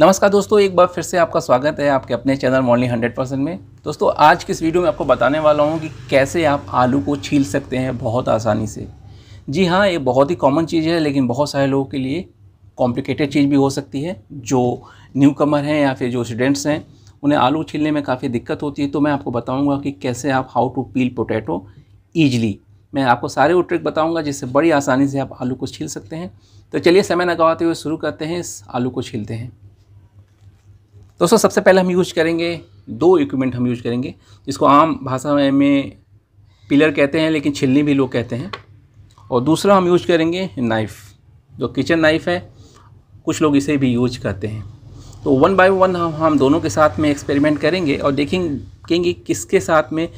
नमस्कार दोस्तों एक बार फिर से आपका स्वागत है आपके अपने चैनल मॉर्निंग हंड्रेड परसेंट में दोस्तों आज की इस वीडियो में आपको बताने वाला हूँ कि कैसे आप आलू को छील सकते हैं बहुत आसानी से जी हाँ ये बहुत ही कॉमन चीज़ है लेकिन बहुत सारे लोगों के लिए कॉम्प्लिकेटेड चीज़ भी हो सकती है जो न्यू कमर हैं या फिर जो स्टूडेंट्स हैं उन्हें आलू छीलने में काफ़ी दिक्कत होती है तो मैं आपको बताऊँगा कि कैसे आप how to peel potato easily मैं आपको सारे वो ट्रिक बताऊंगा जिससे बड़ी आसानी से आप आलू को छील सकते हैं तो चलिए समय गवाते हुए शुरू करते हैं इस आलू को छीलते हैं दोस्तों सबसे पहले हम यूज करेंगे दो इक्विपमेंट हम यूज करेंगे जिसको आम भाषा में पिलर कहते हैं लेकिन छिलनी भी लोग कहते हैं और दूसरा हम यूज करेंगे नाइफ़ जो किचन नाइफ़ है कुछ लोग इसे भी यूज करते हैं तो वन बाय वन हम हम दोनों के साथ में एक्सपेरिमेंट करेंगे और देखेंगे किसके साथ में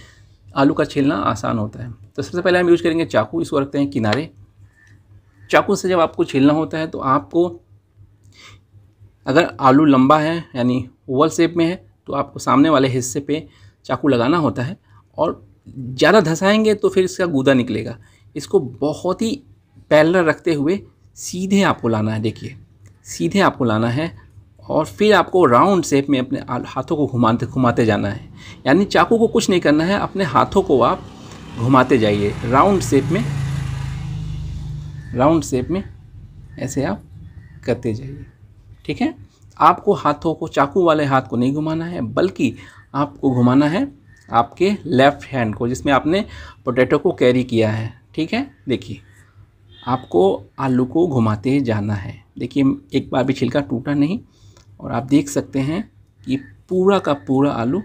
आलू का छीलना आसान होता है तो सबसे पहले हम यूज़ करेंगे चाकू इसको रखते हैं किनारे चाकू से जब आपको छीलना होता है तो आपको अगर आलू लंबा है यानी ओवल शेप में है तो आपको सामने वाले हिस्से पे चाकू लगाना होता है और ज़्यादा धसाएंगे तो फिर इसका गूदा निकलेगा इसको बहुत ही पैलर रखते हुए सीधे आपको लाना है देखिए सीधे आपको लाना है और फिर आपको राउंड शेप में अपने हाथों को घुमाते घुमाते जाना है यानी चाकू को कुछ नहीं करना है अपने हाथों को आप घुमाते जाइए राउंड शेप में राउंड शेप में ऐसे आप करते जाइए ठीक है आपको हाथों को चाकू वाले हाथ को नहीं घुमाना है बल्कि आपको घुमाना है आपके लेफ़्ट हैंड को जिसमें आपने पोटैटो को कैरी किया है ठीक है देखिए आपको आलू को घुमाते जाना है देखिए एक बार भी छिलका टूटा नहीं और आप देख सकते हैं कि पूरा का पूरा आलू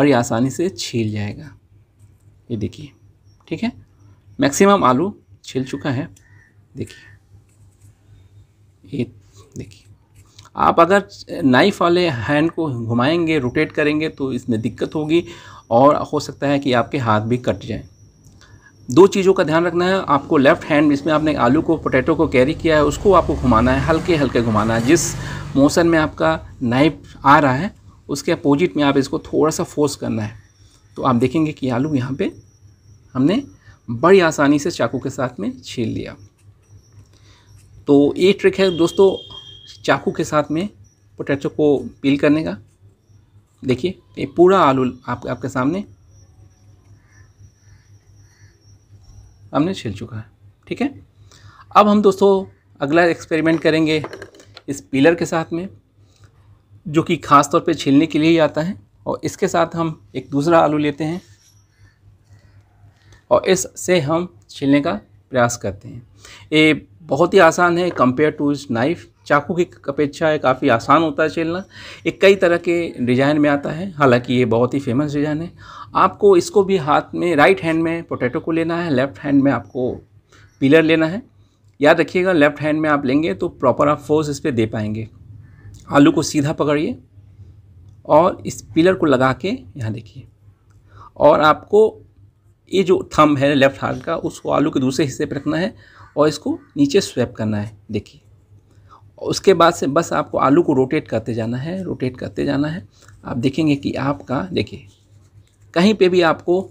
बड़ी आसानी से छील जाएगा ये देखिए ठीक है मैक्सिमम आलू छिल चुका है देखिए ये देखिए आप अगर नाइफ वाले हैंड को घुमाएंगे रोटेट करेंगे तो इसमें दिक्कत होगी और हो सकता है कि आपके हाथ भी कट जाएं दो चीज़ों का ध्यान रखना है आपको लेफ़्ट हैंड इसमें आपने आलू को पोटैटो को कैरी किया है उसको आपको घुमाना है हल्के हल्के घुमाना है जिस मोशन में आपका नाइफ आ रहा है उसके अपोजिट में आप इसको थोड़ा सा फोर्स करना है तो आप देखेंगे कि आलू यहाँ पर हमने बड़ी आसानी से चाकू के साथ में छील लिया तो ये ट्रिक है दोस्तों चाकू के साथ में पोटैचो को पील करने का देखिए ये पूरा आलू आप, आपके सामने हमने छिल चुका है ठीक है अब हम दोस्तों अगला एक्सपेरिमेंट करेंगे इस पीलर के साथ में जो कि ख़ास तौर पे छीलने के लिए ही आता है और इसके साथ हम एक दूसरा आलू लेते हैं और इससे हम छीलने का प्रयास करते हैं ये बहुत ही आसान है कंपेयर टू इस नाइफ़ चाकू की अपेक्षा है काफ़ी आसान होता है छेलना एक कई तरह के डिज़ाइन में आता है हालांकि ये बहुत ही फेमस डिज़ाइन है आपको इसको भी हाथ में राइट हैंड में पोटैटो को लेना है लेफ़्ट हैंड में आपको पिलर लेना है याद रखिएगा लेफ़्ट हैंड में आप लेंगे तो प्रॉपर आप फोर्स इस पर दे पाएंगे आलू को सीधा पकड़िए और इस पिलर को लगा के यहाँ देखिए और आपको ये जो थम है लेफ़्ट हाथ का उसको आलू के दूसरे हिस्से पर रखना है और इसको नीचे स्वैप करना है देखिए उसके बाद से बस आपको आलू को रोटेट करते जाना है रोटेट करते जाना है आप देखेंगे कि आपका देखिए कहीं पे भी आपको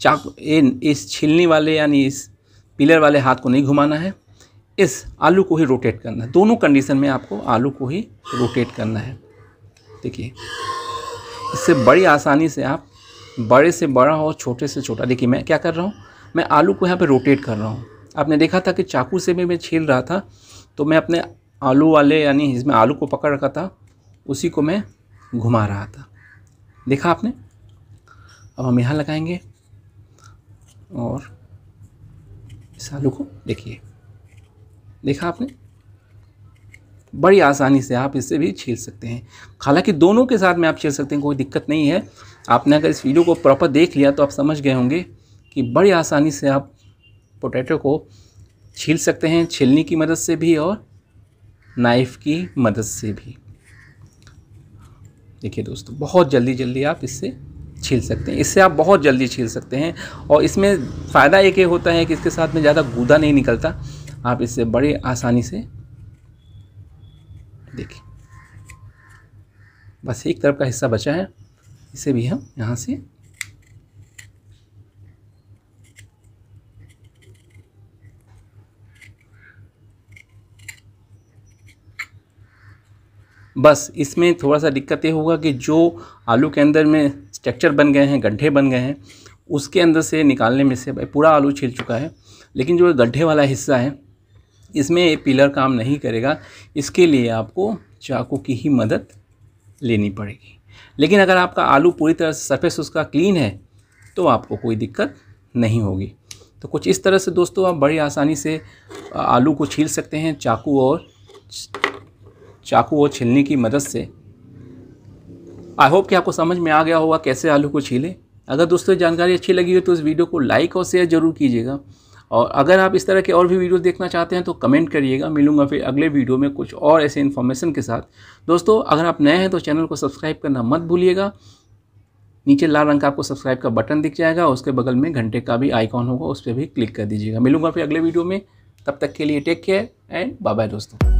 चाकू इस छिलने वाले यानी इस पिलर वाले हाथ को नहीं घुमाना है इस आलू को ही रोटेट करना है दोनों कंडीशन में आपको आलू को ही रोटेट करना है देखिए इससे बड़ी आसानी से आप बड़े से बड़ा और छोटे से छोटा देखिए मैं क्या कर रहा हूँ मैं आलू को यहाँ पे रोटेट कर रहा हूँ आपने देखा था कि चाकू से भी मैं छील रहा था तो मैं अपने आलू वाले यानी इसमें आलू को पकड़ रखा था उसी को मैं घुमा रहा था देखा आपने अब हम यहाँ लगाएंगे और इस आलू को देखिए देखा आपने बड़ी आसानी से आप इससे भी छील सकते हैं हालांकि दोनों के साथ में आप छील सकते हैं कोई दिक्कत नहीं है आपने अगर इस वीडियो को प्रॉपर देख लिया तो आप समझ गए होंगे कि बड़ी आसानी से आप पोटैटो को छील सकते हैं छिलनी की मदद से भी और नाइफ़ की मदद से भी देखिए दोस्तों बहुत जल्दी जल्दी आप इससे छील सकते हैं इससे आप बहुत जल्दी छील सकते हैं और इसमें फ़ायदा एक ये होता है कि इसके साथ में ज़्यादा गूदा नहीं निकलता आप इससे बड़े आसानी से देखिए बस एक तरफ का हिस्सा बचा है इसे भी हम यहाँ से बस इसमें थोड़ा सा दिक्कत ये होगा कि जो आलू के अंदर में स्ट्रक्चर बन गए हैं गड्ढे बन गए हैं उसके अंदर से निकालने में से भाई पूरा आलू छिल चुका है लेकिन जो गड्ढे वाला हिस्सा है इसमें ये पिलर काम नहीं करेगा इसके लिए आपको चाकू की ही मदद लेनी पड़ेगी लेकिन अगर आपका आलू पूरी तरह से सरफेस उसका क्लीन है तो आपको कोई दिक्कत नहीं होगी तो कुछ इस तरह से दोस्तों आप बड़ी आसानी से आलू को छील सकते हैं चाकू और चाकू और छीलने की मदद से आई होप कि आपको समझ में आ गया होगा कैसे आलू को छीलें अगर दोस्तों जानकारी अच्छी लगी हो तो इस वीडियो को लाइक और शेयर ज़रूर कीजिएगा और अगर आप इस तरह के और भी वीडियो देखना चाहते हैं तो कमेंट करिएगा मिलूंगा फिर अगले वीडियो में कुछ और ऐसे इन्फॉर्मेशन के साथ दोस्तों अगर आप नए हैं तो चैनल को सब्सक्राइब करना मत भूलिएगा नीचे लाल रंग का आपको सब्सक्राइब का बटन दिख जाएगा उसके बगल में घंटे का भी आइकॉन होगा उस पर भी क्लिक कर दीजिएगा मिलूंगा फिर अगले वीडियो में तब तक के लिए take care and bye bye दोस्तों